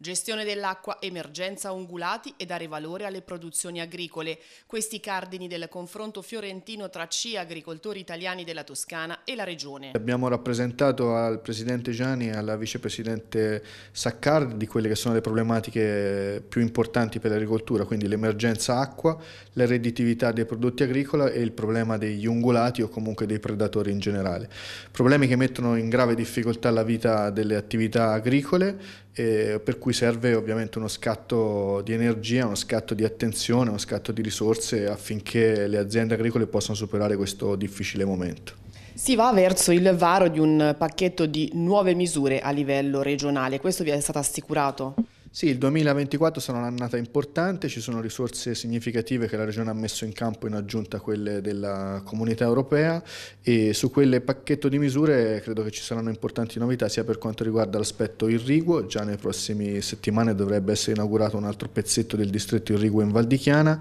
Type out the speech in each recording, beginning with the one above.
Gestione dell'acqua, emergenza ungulati e dare valore alle produzioni agricole. Questi cardini del confronto fiorentino tra CI agricoltori italiani della Toscana e la regione. Abbiamo rappresentato al presidente Gianni e alla vicepresidente Saccardi di quelle che sono le problematiche più importanti per l'agricoltura, quindi l'emergenza acqua, la redditività dei prodotti agricoli e il problema degli ungulati o comunque dei predatori in generale. Problemi che mettono in grave difficoltà la vita delle attività agricole eh, per cui serve ovviamente uno scatto di energia, uno scatto di attenzione, uno scatto di risorse affinché le aziende agricole possano superare questo difficile momento. Si va verso il varo di un pacchetto di nuove misure a livello regionale, questo vi è stato assicurato? Sì, il 2024 sarà un'annata importante, ci sono risorse significative che la Regione ha messo in campo in aggiunta a quelle della Comunità Europea e su quel pacchetto di misure credo che ci saranno importanti novità sia per quanto riguarda l'aspetto irriguo, già nelle prossime settimane dovrebbe essere inaugurato un altro pezzetto del distretto irriguo in Val di Chiana,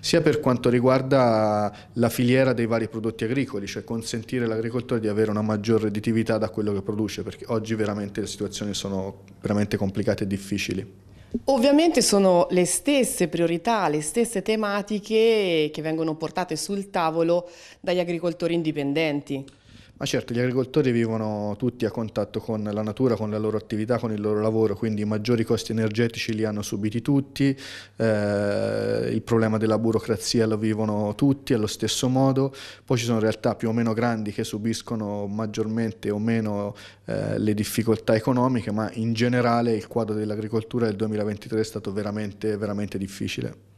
sia per quanto riguarda la filiera dei vari prodotti agricoli, cioè consentire all'agricoltore di avere una maggior redditività da quello che produce, perché oggi veramente le situazioni sono veramente complicate e difficili. Ovviamente sono le stesse priorità, le stesse tematiche che vengono portate sul tavolo dagli agricoltori indipendenti. Ma certo, gli agricoltori vivono tutti a contatto con la natura, con la loro attività, con il loro lavoro, quindi i maggiori costi energetici li hanno subiti tutti, eh, il problema della burocrazia lo vivono tutti allo stesso modo, poi ci sono realtà più o meno grandi che subiscono maggiormente o meno eh, le difficoltà economiche, ma in generale il quadro dell'agricoltura del 2023 è stato veramente, veramente difficile.